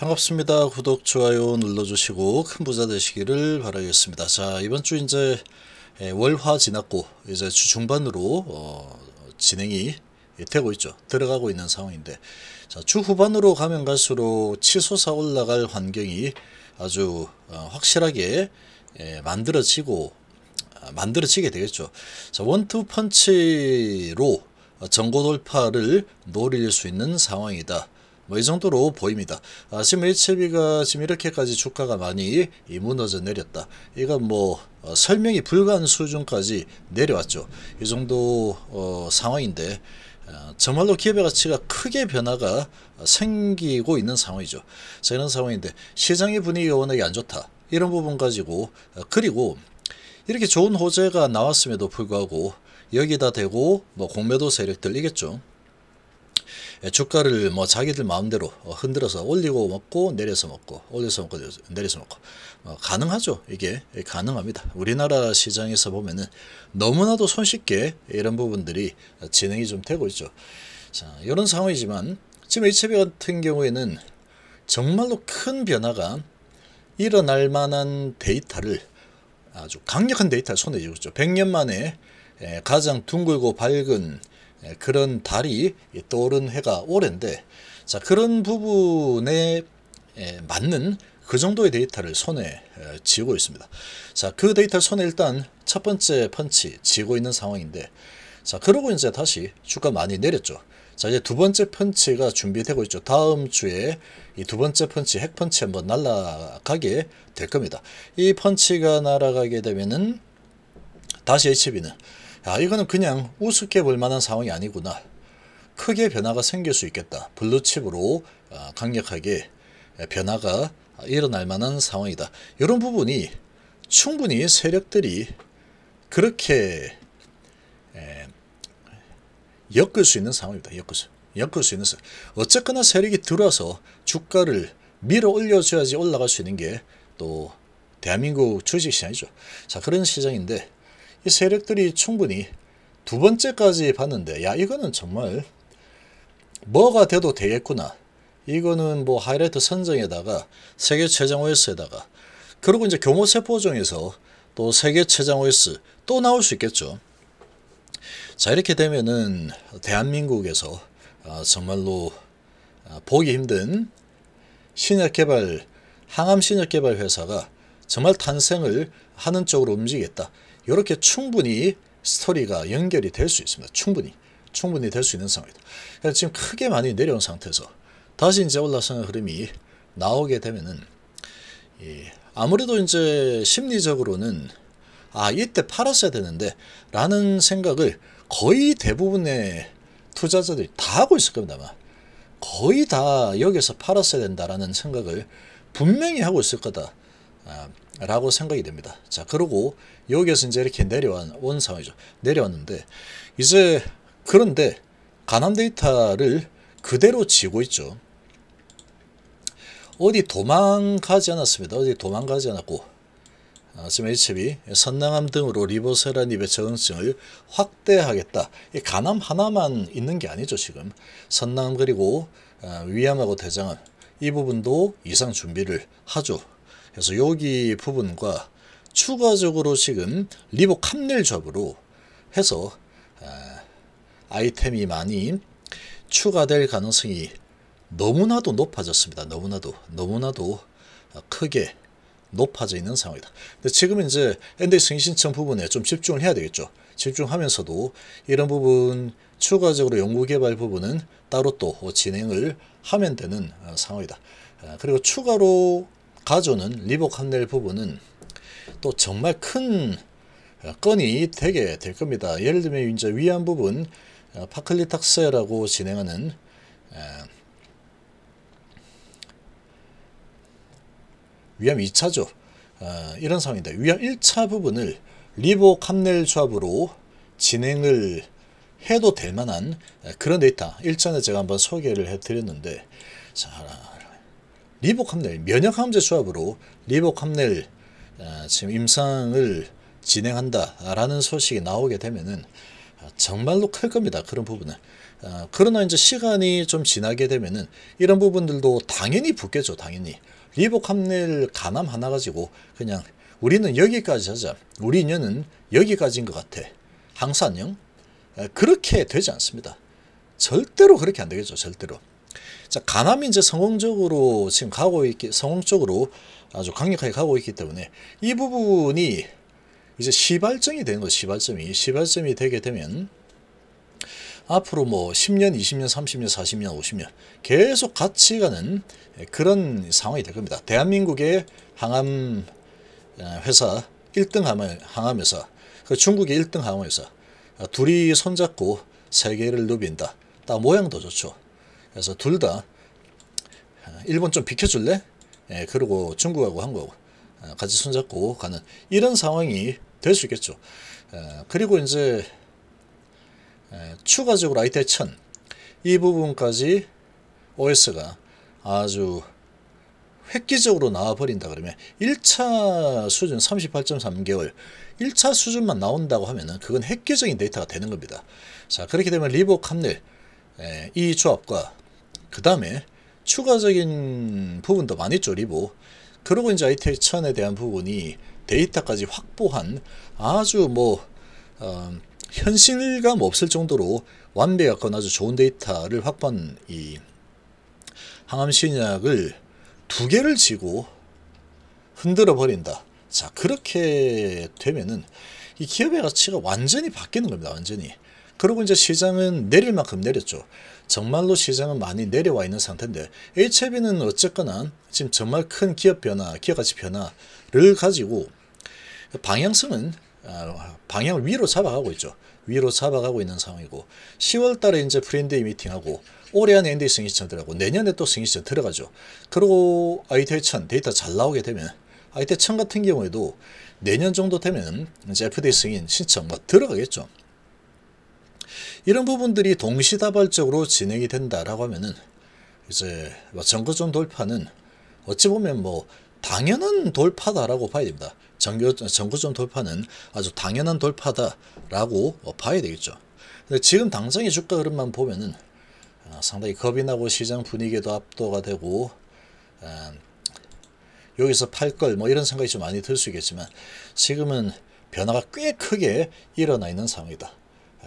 반갑습니다. 구독, 좋아요 눌러주시고 큰 부자 되시기를 바라겠습니다. 자, 이번 주 이제 예, 월화 지났고 이제 주 중반으로 어, 진행이 되고 있죠. 들어가고 있는 상황인데 자, 주 후반으로 가면 갈수록 치솟아 올라갈 환경이 아주 어, 확실하게 예, 만들어지고 아, 만들어지게 되겠죠. 자, 원투 펀치로 전고 돌파를 노릴 수 있는 상황이다. 뭐이 정도로 보입니다. 아, 지금 HLB가 지금 이렇게까지 주가가 많이 무너져 내렸다. 이건 뭐 어, 설명이 불가한 수준까지 내려왔죠. 이 정도 어, 상황인데 어, 정말로 기업의 가치가 크게 변화가 생기고 있는 상황이죠. 자, 이런 상황인데 시장의 분위기가 워낙에 안 좋다. 이런 부분 가지고 어, 그리고 이렇게 좋은 호재가 나왔음에도 불구하고 여기다 대고 뭐 공매도 세력들이겠죠. 주가를 뭐 자기들 마음대로 흔들어서 올리고 먹고 내려서 먹고 올려서 먹고 내려서 먹고 어, 가능하죠. 이게 가능합니다. 우리나라 시장에서 보면은 너무나도 손쉽게 이런 부분들이 진행이 좀 되고 있죠. 자, 이런 상황이지만 지금 HB 같은 경우에는 정말로 큰 변화가 일어날 만한 데이터를 아주 강력한 데이터를 손에 쥐고 있죠. 100년 만에 가장 둥글고 밝은 예, 그런 달이 떠오른 해가 올해인데 자 그런 부분에 예, 맞는 그 정도의 데이터를 손에 어, 쥐고 있습니다. 자, 그 데이터를 손에 일단 첫 번째 펀치 쥐고 있는 상황인데, 자, 그러고 이제 다시 주가 많이 내렸죠. 자, 이제 두 번째 펀치가 준비되고 있죠. 다음 주에 이 두 번째 펀치, 핵 펀치 한번 날아가게 될 겁니다. 이 펀치가 날아가게 되면은 다시 HB는 야, 이거는 그냥 우습게 볼 만한 상황이 아니구나. 크게 변화가 생길 수 있겠다. 블루칩으로 아, 강력하게 변화가 일어날 만한 상황이다. 이런 부분이 충분히 세력들이 그렇게 엮을 수 있는 상황입니다. 엮을 수, 엮을 수 있는 상황. 어쨌거나 세력이 들어서 주가를 밀어 올려줘야지 올라갈 수 있는 게 또 대한민국 주식시장이죠. 자 그런 시장인데 이 세력들이 충분히 두 번째까지 봤는데 야 이거는 정말 뭐가 돼도 되겠구나. 이거는 뭐 하이라이트 선정에다가 세계 최장 OS에다가 그리고 이제 교모세포종에서 또 세계 최장 OS 또 나올 수 있겠죠. 자 이렇게 되면은 대한민국에서 아, 정말로 아, 보기 힘든 신약개발 항암신약개발 회사가 정말 탄생을 하는 쪽으로 움직이다 이렇게 충분히 스토리가 연결이 될 수 있습니다. 충분히. 충분히 될 수 있는 상황이다. 지금 크게 많이 내려온 상태에서 다시 이제 올라서는 흐름이 나오게 되면은 예, 아무래도 이제 심리적으로는 아 이때 팔았어야 되는데 라는 생각을 거의 대부분의 투자자들이 다 하고 있을 겁니다. 아마. 거의 다 여기서 팔았어야 된다라는 생각을 분명히 하고 있을 거다. 아, 라고 생각이 됩니다. 자 그리고 여기에서 이제 이렇게 내려온 상황이죠. 내려왔는데 이제 그런데 가남 데이터를 그대로 지고 있죠. 어디 도망가지 않았습니다. 어디 도망가지 않았고 아, 지금 HB 선낭암 등으로 리보세라닙의 적응증을 확대하겠다. 이 간암 하나만 있는 게 아니죠 지금. 선낭 그리고 아, 위암하고 대장암 이 부분도 이상 준비를 하죠. 그래서 여기 부분과 추가적으로 지금 리복 합넬 잡으로 해서 아, 아이템이 많이 추가될 가능성이 너무나도 높아졌습니다. 너무나도 너무나도 아, 크게 높아져 있는 상황이다. 근데 지금 이제 엔드 승신청 부분에 좀 집중을 해야 되겠죠. 집중하면서도 이런 부분 추가적으로 연구개발 부분은 따로 또 진행을 하면 되는 아, 상황이다. 그리고 추가로 가져오는 리복 한넬 부분은또 정말 큰 어, 건이 되게 될 겁니다. 예를 들면 이제 위안 부분 어, 파클리탁스라고 진행하는 어, 위암 2차죠. 이런 상황인데 위암 1차 부분을 리보 캄넬 조합으로 진행을 해도 될 만한 그런 데이터 일전에 제가 한번 소개를 해드렸는데 자 리복합넬면역함제 수합으로 리복합넬 아, 지금 임상을 진행한다라는 소식이 나오게 되면은 아, 정말로 클 겁니다. 그런 부분은. 아, 그러나 이제 시간이 좀 지나게 되면은 이런 부분들도 당연히 붙겠죠. 당연히. 리복합낼 간암 하나 가지고 그냥 우리는 여기까지 하자. 우리 인연은 여기까지인 것 같아. 항산형? 그렇게 되지 않습니다. 절대로 그렇게 안 되겠죠. 절대로. 자, 가남이 이제 성공적으로 지금 가고 있기, 성공적으로 아주 강력하게 가고 있기 때문에 이 부분이 이제 시발점이 되는 거죠. 시발점이. 시발점이 되게 되면 앞으로 뭐 10년, 20년, 30년, 40년, 50년 계속 같이 가는 그런 상황이 될 겁니다. 대한민국의 항암 어, 회사 1등 항암 회사, 그 중국의 1등 항암 회사 아, 둘이 손잡고 세계를 누빈다. 딱 모양도 좋죠. 그래서 둘다 어, 일본 좀 비켜줄래? 예, 그리고 중국하고 한국 어, 같이 손잡고 가는 이런 상황이 될 수 있겠죠. 어, 그리고 이제 추가적으로 ITI 1이 부분까지 OS가 아주 획기적으로 나와버린다 그러면 1차 수준 38.3개월 1차 수준만 나온다고 하면은 그건 획기적인 데이터가 되는 겁니다. 자 그렇게 되면 리복 합릴 예, 이 조합과 그 다음에 추가적인 부분도 많이 줄리고 그러고 이제 IT 천에 대한 부분이 데이터까지 확보한 아주 뭐 어, 현실감 없을 정도로 완벽하고 아주 좋은 데이터를 확보한 이 항암신약을 두 개를 지고 흔들어 버린다. 자 그렇게 되면은 이 기업의 가치가 완전히 바뀌는 겁니다. 완전히. 그리고 이제 시장은 내릴 만큼 내렸죠. 정말로 시장은 많이 내려와 있는 상태인데 HIV는 e 어쨌거나 지금 정말 큰 기업 변화, 기업 가치 변화를 가지고 방향성은 아, 방향을 위로 잡아가고 있죠. 위로 잡아가고 있는 상황이고 10월 달에 이제 프렌데이 미팅하고 올해 안에 ND 승인시청 들어가고 내년에 또 승인시청 들어가죠. 그리고 ITI 1000 데이터 잘 나오게 되면 ITI 1000 같은 경우에도 내년 정도 되면 이제 FDA 승인 신청 뭐 들어가겠죠. 이런 부분들이 동시다발적으로 진행이 된다라고 하면은 이제 정거점 돌파는 어찌 보면 뭐 당연한 돌파다라고 봐야 됩니다. 정교, 정거점 돌파는 아주 당연한 돌파다라고 봐야 되겠죠. 근데 지금 당장의 주가 흐름만 보면은 아, 상당히 겁이 나고 시장 분위기도 압도가 되고 아, 여기서 팔 걸 뭐 이런 생각이 좀 많이 들 수 있겠지만 지금은 변화가 꽤 크게 일어나 있는 상황이다.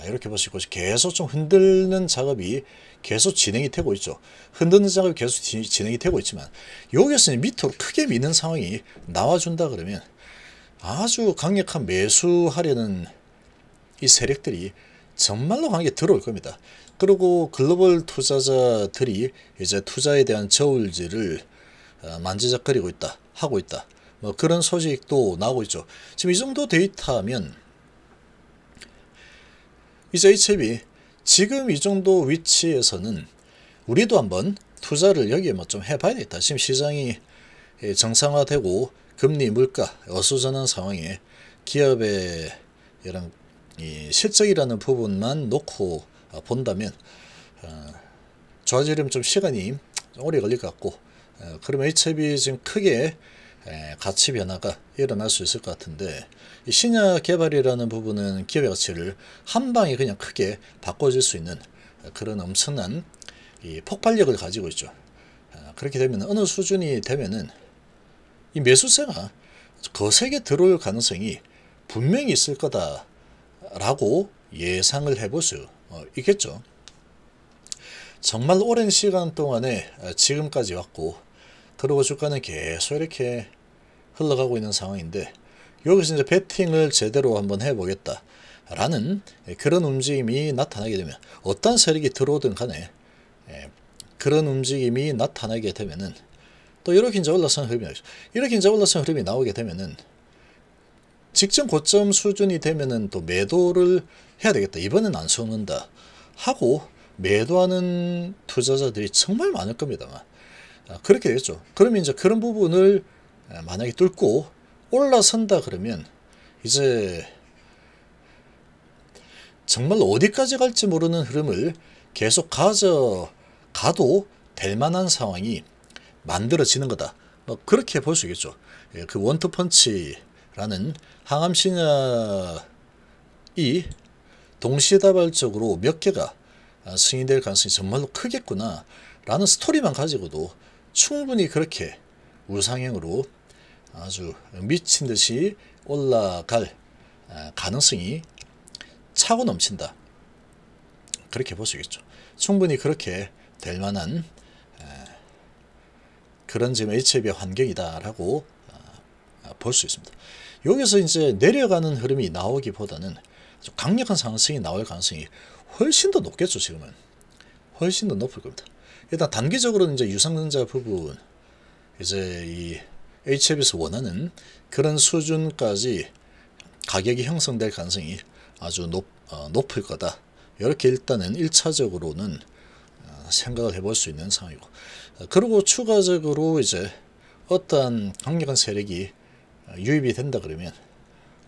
아, 이렇게 보시고 계속 좀 흔드는 작업이 계속 진행이 되고 있죠. 흔드는 작업이 계속 지, 진행이 되고 있지만 여기서 밑으로 크게 미는 상황이 나와준다 그러면 아주 강력한 매수하려는 이 세력들이 정말로 강하게 들어올 겁니다. 그리고 글로벌 투자자들이 이제 투자에 대한 저울질을 어, 만지작거리고 있다, 하고 있다. 뭐 그런 소식도 나오고 있죠. 지금 이 정도 데이터면 이제 이 칩이 지금 이 정도 위치에서는 우리도 한번 투자를 여기에 뭐 좀 해봐야겠다. 지금 시장이 예, 정상화되고 금리, 물가 어수선한 상황에 기업의 이런 실적이라는 부분만 놓고 아, 본다면 아, 좋아지려면 좀 시간이 오래 걸릴 것 같고 아, 그러면 이 칩이 지금 크게 예, 가치 변화가 일어날 수 있을 것 같은데 신약 개발이라는 부분은 기업의 가치를 한 방에 그냥 크게 바꿔줄 수 있는 그런 엄청난 이 폭발력을 가지고 있죠. 아, 그렇게 되면 어느 수준이 되면은 이 매수세가 거세게 들어올 가능성이 분명히 있을 거다라고 예상을 해볼 수 어, 있겠죠. 정말 오랜 시간 동안에 아, 지금까지 왔고 들어오 주가는 계속 이렇게 흘러가고 있는 상황인데 여기서 이제 배팅을 제대로 한번 해보겠다 라는 그런 움직임이 나타나게 되면 어떤 세력이 들어오든 간에 예, 그런 움직임이 나타나게 되면은 또 이렇게 이제 올라선 흐름이 나오죠. 이렇게 이제 올라선 흐름이 나오게 되면은 직전 고점 수준이 되면은 또 매도를 해야 되겠다. 이번엔 안 속는다. 하고 매도하는 투자자들이 정말 많을 겁니다만 아, 그렇게 되겠죠. 그러면 이제 그런 부분을 아, 만약에 뚫고 올라선다 그러면 이제 정말 어디까지 갈지 모르는 흐름을 계속 가져가도 될 만한 상황이 만들어지는 거다. 뭐 그렇게 볼 수 있겠죠. 예, 그 원투펀치라는 항암신약이 동시다발적으로 몇 개가 아, 승인될 가능성이 정말로 크겠구나 라는 스토리만 가지고도 충분히 그렇게 우상향으로 아주 미친 듯이 올라갈 아, 가능성이 차고 넘친다. 그렇게 볼수겠죠 충분히 그렇게 될 만한 아, 그런 지금 HF의 환경이다라고 아, 볼수 있습니다. 여기서 이제 내려가는 흐름이 나오기보다는 강력한 상승이 나올 가능성이 훨씬 더 높겠죠, 지금은. 훨씬 더 높을 겁니다. 일단 단기적으로는 이제 유상증자 부분 이제 이 HF에서 원하는 그런 수준까지 가격이 형성될 가능성이 아주 높, 어, 높을 거다. 이렇게 일단은 1차적으로는 어, 생각을 해볼 수 있는 상황이고 어, 그리고 추가적으로 이제 어떠 강력한 세력이 어, 유입이 된다 그러면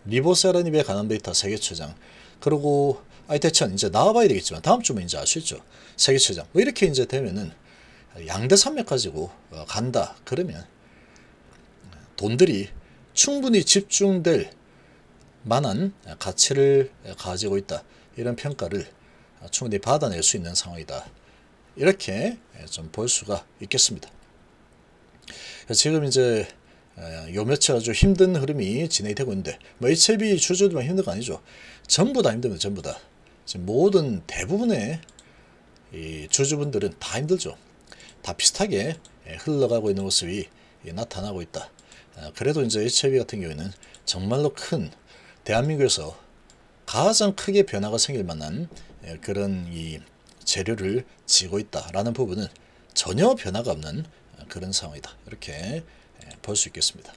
리보세라닙에 관한 데이터 세계 최장 그리고 아이 대천 이제 나와봐야 되겠지만 다음 주면 이제 아시죠? 세계 최장뭐 이렇게 이제 되면은 양대 산맥 가지고 어, 간다 그러면 돈들이 충분히 집중될 만한 가치를 가지고 있다 이런 평가를 충분히 받아낼 수 있는 상황이다 이렇게 좀 볼 수가 있겠습니다. 지금 이제 어, 요 며칠 아주 힘든 흐름이 진행 되고 있는데 뭐 HLB 주주들만 힘든 거 아니죠. 전부 다 힘듭니다. 전부 다. 지금 모든 대부분의 이 주주분들은 다 힘들죠. 다 비슷하게 예, 흘러가고 있는 모습이 나타나고 있다. 아, 그래도 이제 HIB 같은 경우에는 정말로 큰 대한민국에서 가장 크게 변화가 생길 만한 예, 그런 이 재료를 지고 있다라는 부분은 전혀 변화가 없는 아, 그런 상황이다. 이렇게 예, 볼수 있겠습니다.